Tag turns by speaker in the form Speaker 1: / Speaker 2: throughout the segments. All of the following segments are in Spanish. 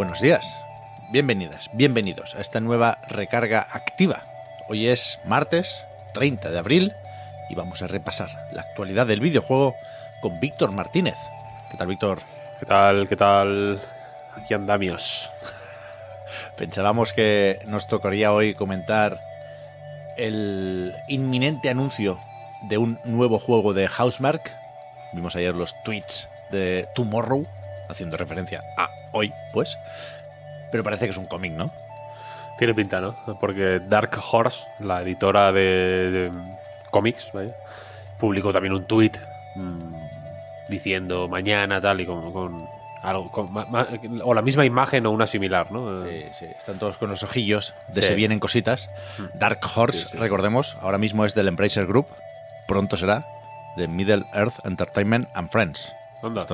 Speaker 1: Buenos días, bienvenidas, bienvenidos a esta nueva recarga activa. Hoy es martes 30 de abril y vamos a repasar la actualidad del videojuego con Víctor Martínez. ¿Qué tal, Víctor? ¿Qué tal? ¿Qué tal? Aquí andamios. Pensábamos que nos tocaría hoy comentar el inminente anuncio de un nuevo juego de Housemark. Vimos ayer los tweets
Speaker 2: de Tomorrow haciendo referencia a hoy, pues. Pero parece que es un cómic, ¿no? Tiene pinta, ¿no? Porque Dark Horse, la editora de, cómics, publicó también un tuit mm, diciendo mañana tal y con, con algo o la misma imagen o una similar, ¿no?
Speaker 1: Están todos con los ojillos de se vienen cositas. Mm. Dark Horse, recordemos, ahora mismo es del Embracer Group, pronto será de Middle Earth Entertainment and Friends. ¿Dónde?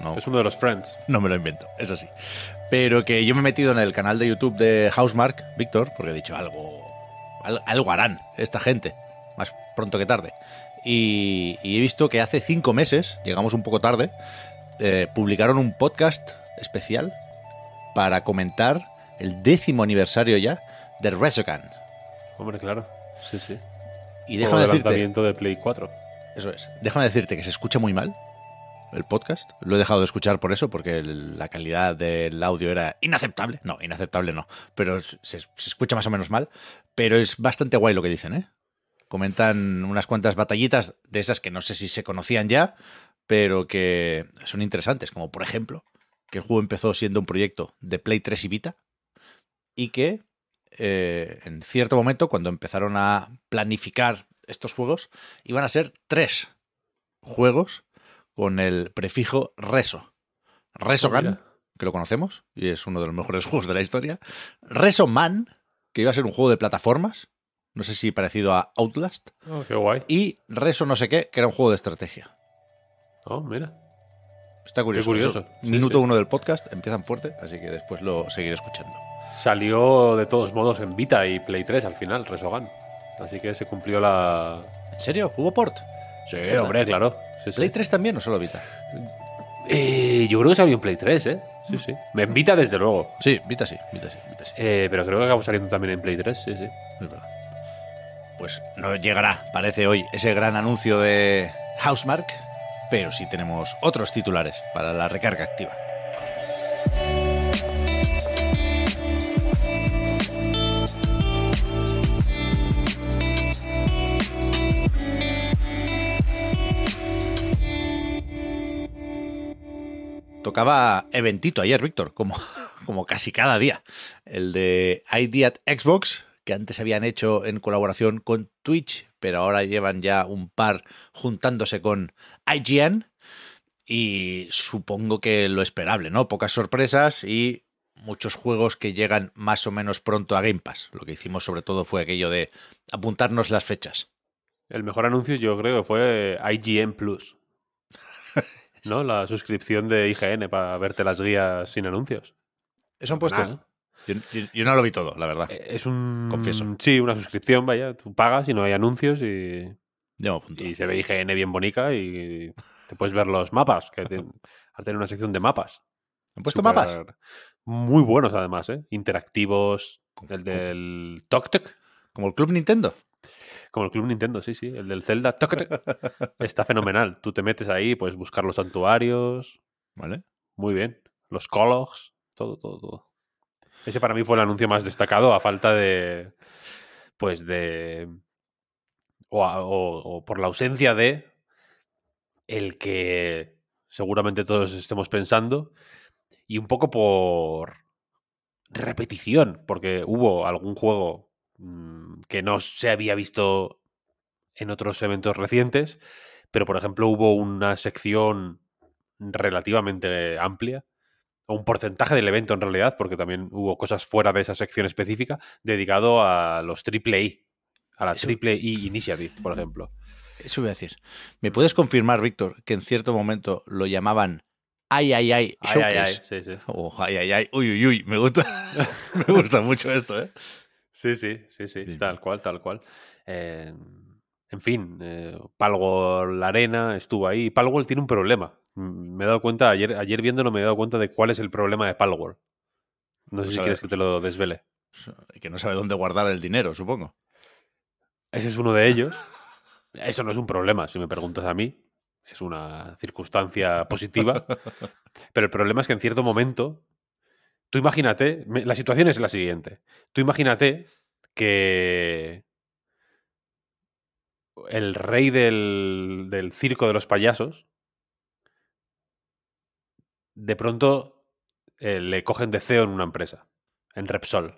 Speaker 1: No, es uno de los Friends. No me lo invento, es así. Pero que yo me he metido en el canal de YouTube de Housemark, Víctor, porque he dicho algo, algo harán esta gente, más pronto que tarde. Y, he visto que hace cinco meses, llegamos un poco tarde, eh, publicaron un podcast especial para comentar el décimo aniversario ya de Resogun
Speaker 2: Hombre, claro. Sí, sí. Y déjame decirte. de Play 4. Eso es.
Speaker 1: Déjame decirte que se escucha muy mal, el podcast. Lo he dejado de escuchar por eso, porque la calidad del audio era inaceptable. No, inaceptable no, pero se, escucha más o menos mal. Pero es bastante guay lo que dicen, ¿eh? Comentan unas cuantas batallitas de esas que no sé si se conocían ya, pero que son interesantes, como por ejemplo que el juego empezó siendo un proyecto de Play 3 y Vita y que eh, en cierto momento, cuando empezaron a planificar estos juegos, iban a ser tres juegos con el prefijo reso. Resogan, oh, que lo conocemos y es uno de los mejores juegos de la historia. Resoman, que iba a ser un juego de plataformas, no sé si parecido a Outlast. Oh, qué guay. Y Reso no sé qué, que era un juego de estrategia.
Speaker 2: Oh, mira. Está curioso. minuto uno del
Speaker 1: podcast, empiezan fuerte,
Speaker 2: así que después lo seguiré escuchando. Salió de todos modos en Vita y Play 3 al final, Resogan. Así que se cumplió la. ¿En serio? ¿Hubo port? Sí, hombre, claro. ¿Play 3 también o solo Vita? Eh, yo creo que salió en Play 3, ¿eh? Sí, sí. Me mm. Vita, desde luego. Sí, invita sí, sí. Eh, pero creo que acabó saliendo también en Play 3, sí, sí. Pues no llegará,
Speaker 1: parece hoy, ese gran anuncio de Housemark, pero sí tenemos otros titulares para la recarga activa. Tocaba eventito ayer, Víctor, como, como casi cada día. El de at Xbox, que antes habían hecho en colaboración con Twitch, pero ahora llevan ya un par juntándose con IGN. Y supongo que lo esperable, ¿no? Pocas sorpresas y muchos juegos que llegan más o menos pronto a Game Pass. Lo que hicimos sobre todo fue aquello de apuntarnos las fechas.
Speaker 2: El mejor anuncio yo creo fue IGN Plus. ¿no? La suscripción de IGN para verte las guías sin anuncios. ¿Eso han puesto? Yo, no lo vi todo, la verdad. Eh, es un. Confieso. Sí, una suscripción, vaya. Tú pagas y no hay anuncios y. y se ve IGN bien bonita y te puedes ver los mapas. Que al tener una sección de mapas.
Speaker 1: ¿Han puesto mapas?
Speaker 2: Muy buenos, además, ¿eh? Interactivos. El del TocTec. Como el Club Nintendo. Como el Club Nintendo, sí, sí. El del Zelda. Está fenomenal. Tú te metes ahí, puedes buscar los santuarios. Vale. Muy bien. Los Cologs. Todo, todo, todo. Ese para mí fue el anuncio más destacado, a falta de. Pues de. o por la ausencia de. El que seguramente todos estemos pensando. Y un poco por repetición, porque hubo algún juego Mm, que no se había visto en otros eventos recientes, pero por ejemplo hubo una sección relativamente amplia, o un porcentaje del evento en realidad, porque también hubo cosas fuera de esa sección específica, dedicado a los triple I, a la triple I Initiative, por ejemplo.
Speaker 1: Eso voy a decir. ¿Me puedes confirmar, Víctor, que en cierto momento lo llamaban ay, ay, ay, ay, ay, ay, oh, ay, ay, ay, uy, uy, uy, me gusta, me
Speaker 2: gusta mucho esto, ¿eh? Sí, sí, sí, sí, tal cual, tal cual. Eh, en fin, eh, Palgol, la arena, estuvo ahí. Palgol tiene un problema. Me he dado cuenta, ayer, ayer viéndolo me he dado cuenta de cuál es el problema de Palgol. No pues sé si quieres que te lo desvele. Que no sabe dónde guardar el dinero, supongo. Ese es uno de ellos. Eso no es un problema, si me preguntas a mí. Es una circunstancia positiva. Pero el problema es que en cierto momento Tú imagínate, la situación es la siguiente. Tú imagínate que el rey del, circo de los payasos, de pronto eh, le cogen de CEO en una empresa, en Repsol.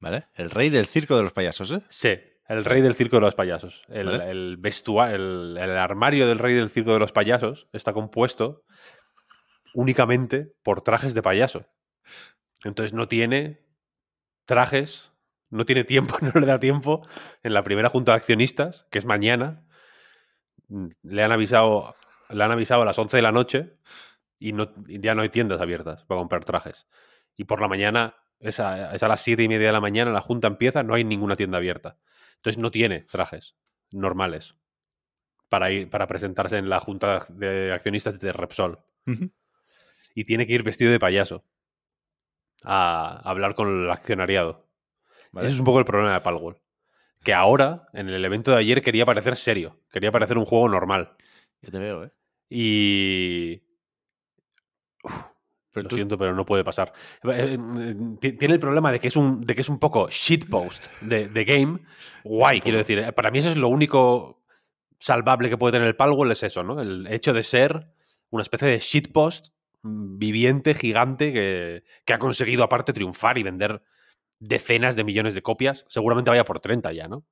Speaker 2: ¿Vale? El rey del circo de los payasos, ¿eh? Sí, el rey del circo de los payasos. El, vestuario, el, armario del rey del circo de los payasos está compuesto únicamente por trajes de payaso. Entonces no tiene trajes, no tiene tiempo, no le da tiempo. En la primera junta de accionistas, que es mañana, mm, le han avisado, le han avisado a las 11 de la noche y, ya no hay tiendas abiertas para comprar trajes. Y por la mañana, es a, las 7 y media de la mañana, la junta empieza, no hay ninguna tienda abierta. Entonces no tiene trajes normales para, ir, para presentarse en la junta de accionistas de Repsol. Y tiene que ir vestido de payaso a hablar con el accionariado. Ese es un poco el problema de Palwell. Que ahora, en el evento de ayer, quería parecer serio. Quería parecer un juego normal. Yo te veo, ¿eh? Y. lo siento, pero no puede pasar. Eh, eh, tiene el problema de que es un, de que es un poco shitpost de, de game. Guay, quiero decir. Eh, para mí, eso es lo único salvable que puede tener el Palworld: es eso, ¿no? El hecho de ser una especie de shitpost Mm, viviente, gigante, que, ha conseguido aparte triunfar y vender decenas de millones de copias. Seguramente vaya por 30 ya, ¿no?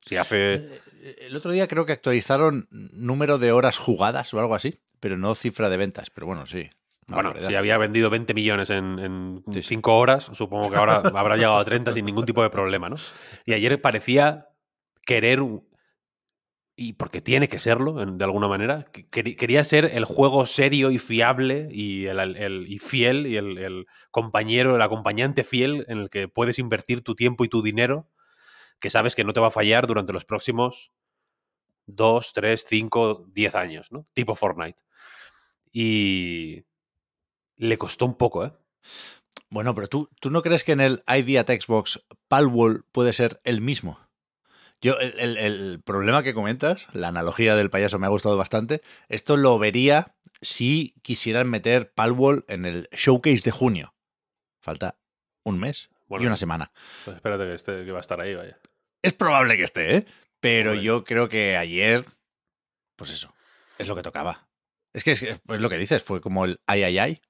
Speaker 2: Si hace... Eh,
Speaker 1: eh, el, otro día creo que actualizaron número de horas jugadas o algo así, pero no cifra de ventas, pero bueno,
Speaker 2: sí. Bueno, si había vendido 20 millones en 5 horas, supongo que ahora habrá llegado a 30 sin ningún tipo de problema, ¿no? Y ayer parecía querer y porque tiene que serlo de alguna manera. quería ser el juego serio y fiable y, el, y fiel y el, compañero, el acompañante fiel en el que puedes invertir tu tiempo y tu dinero, que sabes que no te va a fallar durante los próximos 2, 3, 5, 10 años, ¿no? Tipo Fortnite. Y le costó un poco, ¿eh?
Speaker 1: Bueno, pero tú, no crees que en el Idea Xbox Palworld puede ser el mismo? Yo, el, problema que comentas, la analogía del payaso me ha gustado bastante. Esto lo vería si quisieran meter Palwall en el showcase de junio. Falta un mes y una semana.
Speaker 2: Pues espérate que, esté, va a estar ahí, vaya. Es probable que esté, ¿eh? Pero yo creo que ayer, pues eso, es lo que tocaba.
Speaker 1: Es que es, lo que dices, fue como el ay, ay, ay.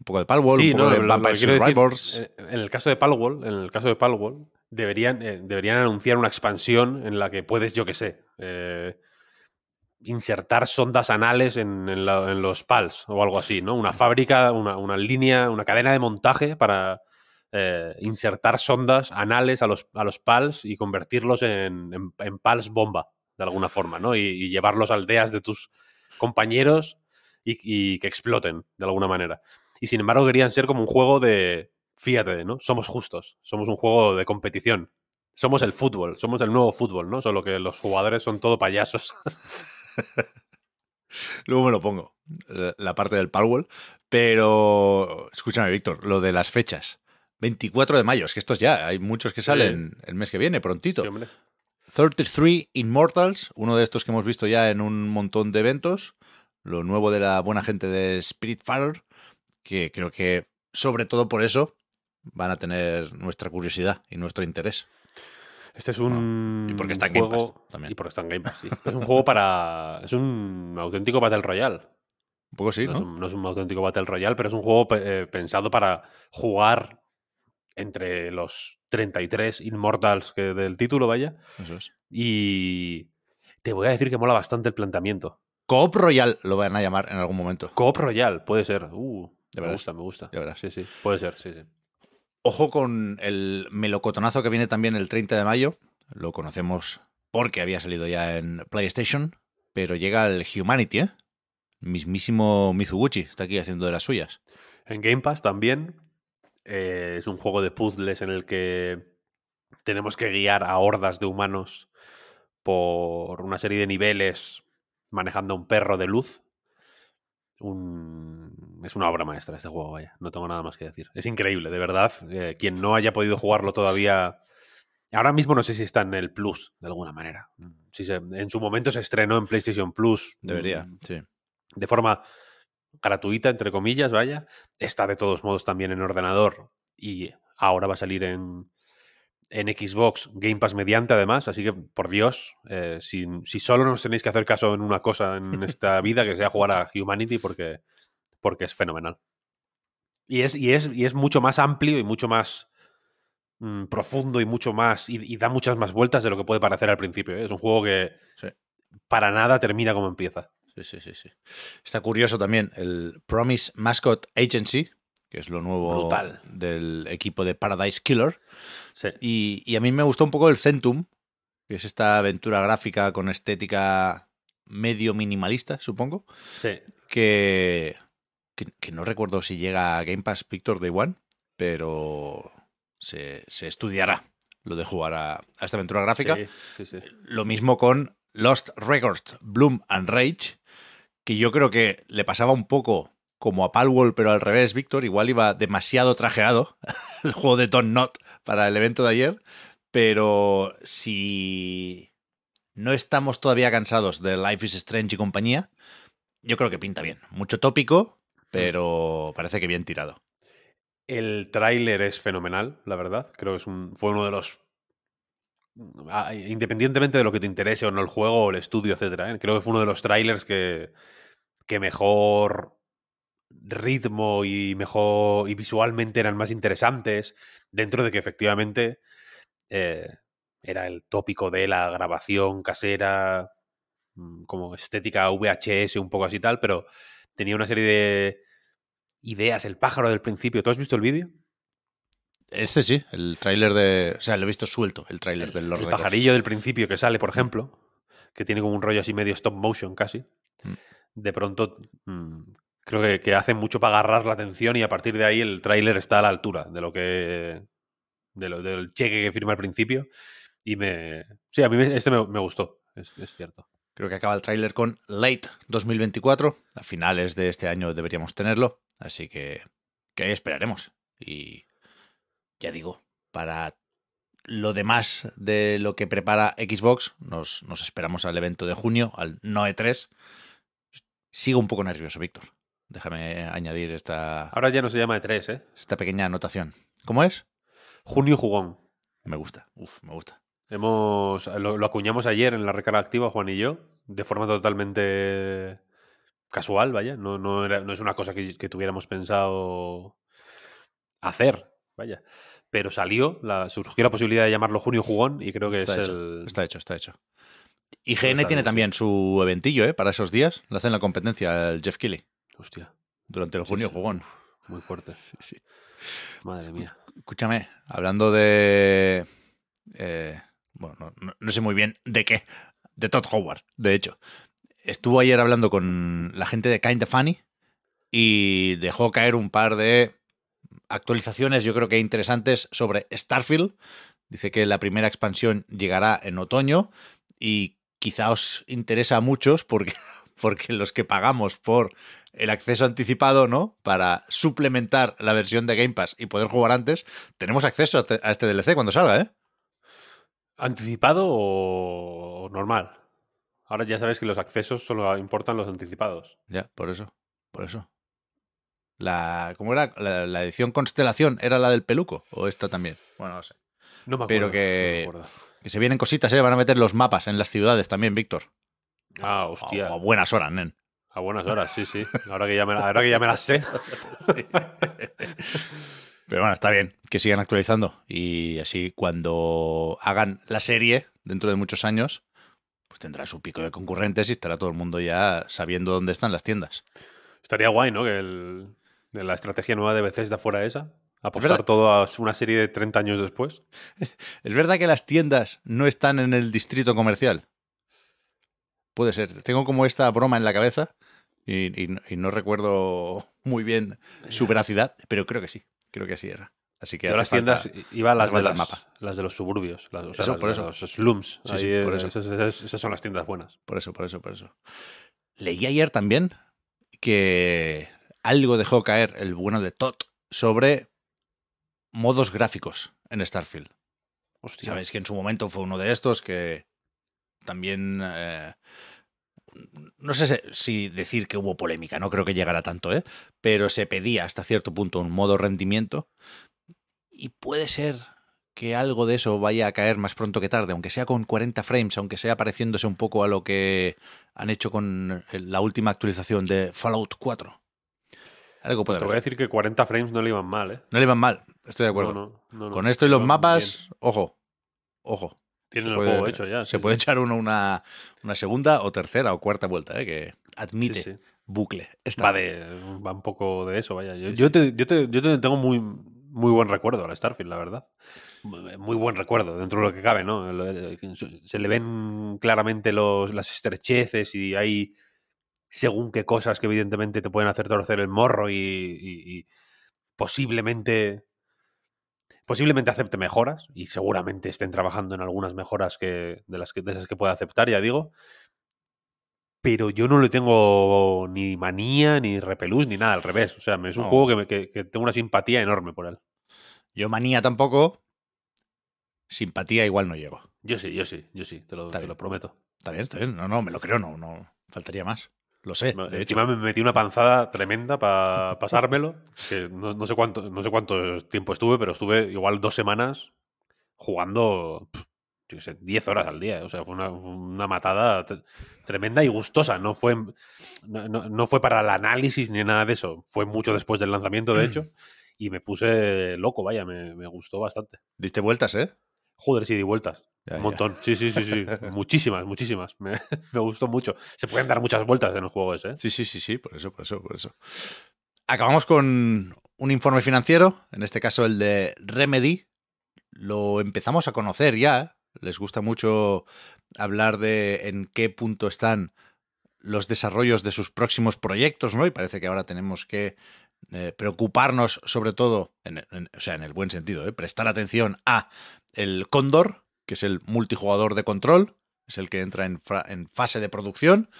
Speaker 1: Un poco de Palwall, un poco de Vampire eh,
Speaker 2: en el caso de Palwall, en el caso de Palwall, deberían, eh, deberían anunciar una expansión en la que puedes, yo qué sé, eh, insertar sondas anales en, los PALs o algo así, ¿no? Una fábrica, una, línea, una cadena de montaje para eh, insertar sondas anales a los, a los PALs y convertirlos en, PALs bomba, de alguna forma, ¿no? Y, llevarlos a aldeas de tus compañeros y, y que exploten, de alguna manera. Y sin embargo querían ser como un juego de, fíjate, ¿no? Somos justos, somos un juego de competición. Somos el fútbol, somos el nuevo fútbol, ¿no? Solo que los jugadores son todo payasos.
Speaker 1: Luego me lo pongo,
Speaker 2: la parte del Palwell.
Speaker 1: Pero, escúchame, Víctor, lo de las fechas. 24 de mayo, es que estos ya, hay muchos que salen el mes que viene, prontito. 33 Immortals, uno de estos que hemos visto ya en un montón de eventos. Lo nuevo de la buena gente de Spiritfarer, que creo que sobre todo por eso van a tener nuestra curiosidad y nuestro interés. Este es un. Y porque está en juego... Game Pass
Speaker 2: también. Y porque está en Game Pass, es un juego para. Es un auténtico Battle Royale. Un poco sí, ¿no? ¿no? Es un, auténtico Battle Royale, pero es un juego eh, pensado para jugar entre los 33 inmortals que del título, vaya. Eso es. Y te voy a decir que mola bastante el planteamiento. Coop Royal lo van a llamar en algún momento. Coop Royal, puede ser. Uh, me gusta, me gusta. De verdad, Sí, sí, puede ser, sí, sí. Ojo con el
Speaker 1: melocotonazo que viene también el 30 de mayo. Lo conocemos porque había salido ya en PlayStation, pero llega el Humanity, ¿eh? Mismísimo Mizuguchi está aquí
Speaker 2: haciendo de las suyas. En Game Pass también. Eh, es un juego de puzzles en el que tenemos que guiar a hordas de humanos por una serie de niveles manejando un perro de luz es una obra maestra este juego, vaya. No tengo nada más que decir. Es increíble, de verdad. Eh, quien no haya podido jugarlo todavía... Ahora mismo no sé si está en el Plus, de alguna manera. Si en su momento se estrenó en PlayStation Plus. Debería, mm, sí. De forma gratuita, entre comillas, vaya. Está de todos modos también en ordenador y ahora va a salir en, en Xbox, Game Pass mediante además, así que por Dios, eh, si, solo nos tenéis que hacer caso en una cosa en esta vida, que sea jugar a Humanity, porque, porque es fenomenal. Y es, y, es, es mucho más amplio y mucho más mm, profundo y mucho más. Y, da muchas más vueltas de lo que puede parecer al principio. ¿eh? Es un juego que para nada termina como empieza. sí, sí, sí. Está curioso también el Promise
Speaker 1: Mascot Agency, que es lo nuevo del equipo de Paradise Killer. Y, a mí me gustó un poco el Centum, que es esta aventura gráfica con estética medio minimalista, supongo. Sí. Que, que, no recuerdo si llega a Game Pass Victor Day One, pero se, estudiará lo de jugar a, esta aventura gráfica. lo mismo con Lost Records, Bloom and Rage, que yo creo que le pasaba un poco como a Palworld, pero al revés, Víctor. Igual iba demasiado trajeado el juego de Don Not para el evento de ayer. Pero si no estamos todavía cansados de Life is Strange y compañía, yo creo que pinta bien. Mucho tópico, mm. pero parece que bien tirado.
Speaker 2: El tráiler es fenomenal, la verdad. Creo que fue uno de los ah, independientemente de lo que te interese o no el juego o el estudio, etc. ¿eh? creo que fue uno de los trailers que, que mejor ritmo y mejor y visualmente eran más interesantes, dentro de que efectivamente eh, era el tópico de la grabación casera, mm, como estética VHS, un poco así tal, pero tenía una serie de ideas, el pájaro del principio. ¿Tú has visto el vídeo? Este sí, el tráiler de... O sea, lo he visto suelto, el tráiler del Lord El pajarillo del principio que sale, por mm. ejemplo, que tiene como un rollo así medio stop motion casi. Mm. De pronto creo que, que hace mucho para agarrar la atención y a partir de ahí el tráiler está a la altura de lo que de lo, del cheque que firma al principio y me sí a mí este me, gustó es, cierto
Speaker 1: creo que acaba el tráiler con late 2024 a finales de este año deberíamos tenerlo así que que esperaremos y ya digo para lo demás de lo que prepara Xbox nos, nos esperamos al evento de junio al NOE 3 sigo un poco nervioso Víctor Déjame
Speaker 2: añadir esta. Ahora ya no se llama de tres, ¿eh? Esta
Speaker 1: pequeña anotación. ¿Cómo es? Junio Jugón. Me gusta, Uf, me gusta.
Speaker 2: Hemos, lo, acuñamos ayer en la recarga activa, Juan y yo, de forma totalmente casual, vaya. No, es una cosa que, tuviéramos pensado hacer, vaya. Pero salió, la, surgió la posibilidad de llamarlo Junio Jugón y creo que es el. Está hecho, está hecho. IGN tiene
Speaker 1: también su eventillo, ¿eh? Para esos días. Lo hacen la competencia el Jeff Kelly. Hostia. Durante el junio, jugón.
Speaker 2: Muy fuerte. Sí,
Speaker 1: Madre mía. Escúchame, hablando de. Eh, bueno, no, sé muy bien de qué. De Todd Howard, de hecho. Estuvo ayer hablando con la gente de Kind of Funny y dejó caer un par de actualizaciones, yo creo que interesantes, sobre Starfield. Dice que la primera expansión llegará en otoño y quizá os interesa a muchos porque porque los que pagamos por el acceso anticipado, ¿no? Para suplementar la versión de Game Pass y poder jugar antes, tenemos acceso a este DLC cuando salga, ¿eh?
Speaker 2: ¿Anticipado o normal? Ahora ya sabéis que los accesos solo importan los anticipados.
Speaker 1: Ya, por eso, por eso. La, ¿Cómo era? La, edición Constelación, ¿era la del peluco? ¿O esta también?
Speaker 2: Bueno, no sé. No me acuerdo. Pero
Speaker 1: que, que se vienen cositas, ¿eh? Van a meter los mapas en las ciudades también, Víctor.
Speaker 2: Ah, A, buenas horas, nen. A buenas horas, sí, sí. Ahora que ya me, las sé.
Speaker 1: Pero bueno, está bien que sigan actualizando y así cuando hagan la serie dentro de muchos años, pues tendrá su pico de concurrentes y estará todo el mundo ya sabiendo dónde están las tiendas.
Speaker 2: Estaría guay, ¿no? Que la estrategia nueva de de fuera esa. Apostar todo a una serie de 30 años después.
Speaker 1: ¿Es verdad que las tiendas no están en el distrito comercial? Puede ser. Tengo como esta broma en la cabeza y, no recuerdo muy bien su veracidad, pero creo que sí. Creo que así era. Así que las tiendas iban las, de las,
Speaker 2: de los suburbios, las, por eso. los slums. Sí, por Esas, son las tiendas buenas.
Speaker 1: Por eso, por eso, por eso. Leí ayer también que algo dejó caer el bueno de Todd sobre modos gráficos en Starfield. Sabéis que en su momento fue uno de estos que también... Eh, no sé si decir que hubo polémica, no creo que llegara tanto, ¿eh? pero se pedía hasta cierto punto un modo rendimiento y puede ser que algo de eso vaya a caer más pronto que tarde, aunque sea con 40 frames, aunque sea pareciéndose un poco a lo que han hecho con eh, la última actualización de Fallout 4. Algo puede pues te voy a
Speaker 2: decir que 40 frames no le iban mal, ¿eh?
Speaker 1: No le iban mal, estoy de acuerdo. con esto y los mapas, ojo, ojo. Tienen el juego hecho ya. Se puede echar uno una, segunda
Speaker 2: o tercera o cuarta vuelta, ¿eh? que admite bucle. va, de, va un poco de eso, vaya. Yo, tengo muy, muy buen recuerdo a la Starfield, la verdad. Muy buen recuerdo, dentro de lo que cabe, ¿no? Eh, se le ven claramente las estrecheces y hay según qué cosas que evidentemente te pueden hacer torcer el morro y posiblemente posiblemente acepte mejoras y seguramente estén trabajando en algunas mejoras que, de, las que, esas que pueda aceptar, ya digo. Pero yo no le tengo ni manía, ni repelús, ni nada, al revés. O sea, es un juego que, tengo una simpatía enorme por él. Yo manía tampoco, simpatía igual no llevo. Yo sí, yo sí, yo sí, te lo, te lo prometo. Está bien, está bien. No, no,
Speaker 1: me lo creo, no, no. Faltaría más. Lo sé. De Encima me
Speaker 2: metí una panzada tremenda para pasármelo. no, sé cuánto, no sé cuánto tiempo estuve, pero estuve igual dos semanas jugando diez 10 horas al día. O sea, fue una, matada tremenda y gustosa. No fue, fue para el análisis ni nada de eso. Fue mucho después del lanzamiento, de hecho. Y me puse loco, vaya, me, me gustó bastante. Diste vueltas, ¿eh? Joder, sí, di vueltas un montón, sí, sí, sí, sí. muchísimas, muchísimas. Me, gustó mucho. Se pueden dar muchas vueltas en los juegos, ¿eh? Sí, sí, sí, sí, por eso, por eso, por eso.
Speaker 1: Acabamos con un informe financiero, en este caso el de Remedy. Lo empezamos a conocer ya. Les gusta mucho hablar de en qué punto están los desarrollos de sus próximos proyectos, ¿no? Y parece que ahora tenemos que eh, preocuparnos sobre todo, o sea, en el buen sentido, ¿eh? prestar atención a el Cóndor, que es el multijugador de control, es el que entra en, fase de producción.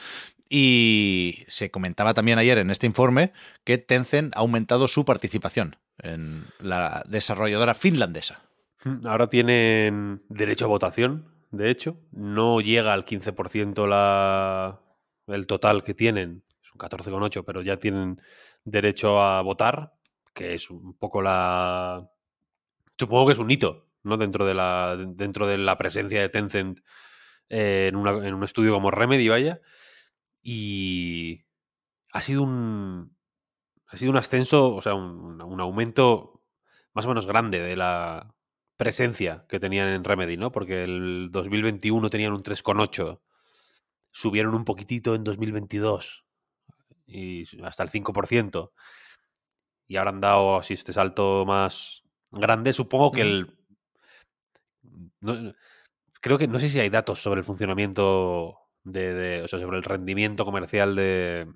Speaker 1: Y se comentaba también ayer en este informe que Tencent ha aumentado su participación en la desarrolladora
Speaker 2: finlandesa. Hmm, ahora tienen derecho a votación, de hecho. No llega al 15% la, el total que tienen, es un 14,8, pero ya tienen derecho a votar, que es un poco la... Supongo que es un hito Dentro de la, dentro de la presencia de Tencent eh, en, un estudio como Remedy, vaya. Y ha sido un, ha sido un ascenso, o sea, un, aumento más o menos grande de la presencia que tenían en Remedy, ¿no? Porque el 2021 tenían un 3,8, subieron un poquitito en 2022 y hasta el 5%, y ahora han dado así este salto más grande. Supongo que el no, creo que no sé si hay datos sobre el funcionamiento de, o sea, sobre el rendimiento comercial de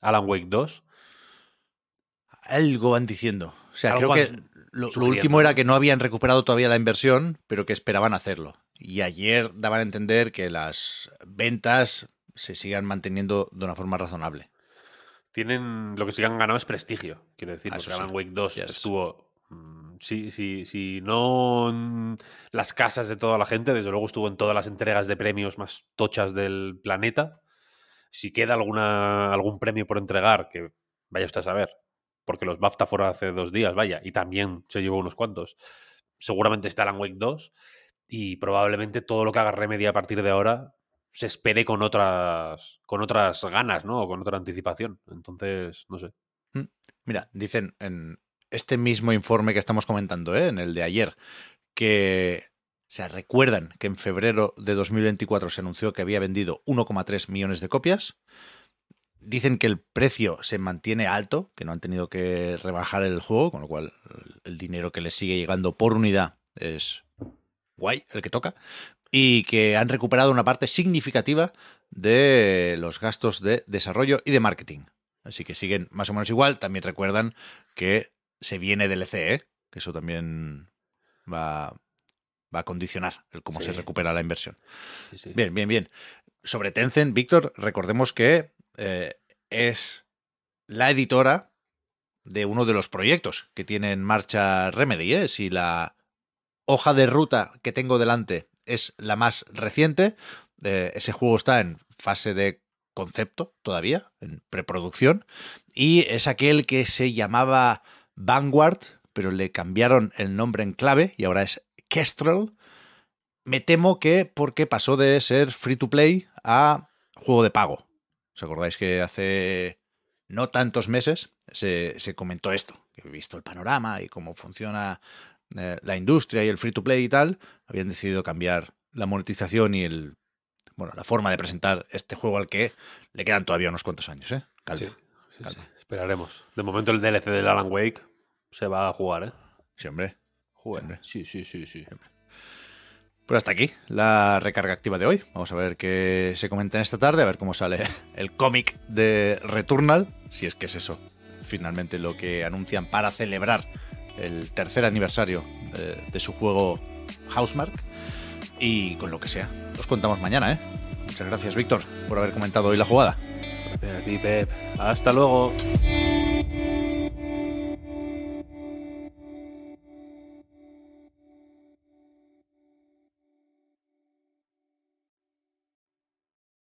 Speaker 2: Alan Wake 2. Algo van diciendo. O sea, creo que lo, último era que no habían recuperado todavía la inversión,
Speaker 1: pero que esperaban hacerlo. Y ayer daban a entender que las ventas se sigan manteniendo de una forma razonable.
Speaker 2: Tienen lo que sigan ganando ganado es prestigio, quiero decir, ah, Alan Wake 2 estuvo si, no las casas de toda la gente, desde luego estuvo en todas las entregas de premios más tochas del planeta. Si queda alguna, algún premio por entregar, que vaya usted a saber, porque los BAFTA fueron hace dos días, vaya, y también se llevó unos cuantos. Seguramente está en Wake 2 y probablemente todo lo que haga Remedy a partir de ahora se espere con otras, con otras ganas, ¿no? O con otra anticipación. Entonces, no sé. Mm,
Speaker 1: mira, dicen en, este mismo informe que estamos comentando, ¿eh? en el de ayer, que se recuerdan que en febrero de 2024 se anunció que había vendido 1,3 millones de copias. Dicen que el precio se mantiene alto, que no han tenido que rebajar el juego, con lo cual el dinero que les sigue llegando por unidad es guay, el que toca. Y que han recuperado una parte significativa de los gastos de desarrollo y de marketing. Así que siguen más o menos igual. También recuerdan que se viene del ECE, ¿eh? que eso también va, a condicionar el cómo se recupera la inversión. Bien, bien, bien. Sobre Tencent, Víctor, recordemos que eh, es la editora de uno de los proyectos que tiene en marcha Remedy. ¿eh? Si la hoja de ruta que tengo delante es la más reciente, ese juego está en fase de concepto todavía, en preproducción, y es aquel que se llamaba Vanguard, pero le cambiaron el nombre en clave y ahora es Kestrel. Me temo que porque pasó de ser free to play a juego de pago. ¿Os acordáis que hace no tantos meses se, comentó esto? Que he visto el panorama y cómo funciona eh, la industria y el free to play y tal. Habían decidido cambiar la monetización y el bueno, la forma de presentar este juego al que le quedan todavía unos cuantos años, ¿eh? Calma,
Speaker 2: Esperaremos. De momento el DLC de Alan Wake se va a jugar, ¿eh? Siempre. Joder. Sí, sí, sí, sí.
Speaker 1: Pues hasta aquí la recarga activa de hoy. Vamos a ver qué se comenta en esta tarde, a ver cómo sale el cómic de Returnal, si es que es eso, finalmente lo que anuncian para celebrar el tercer aniversario de, de su juego Housemark. Y con lo que sea. Os contamos mañana, ¿eh? Muchas gracias, Víctor, por haber comentado hoy la jugada. A ti, Hasta luego.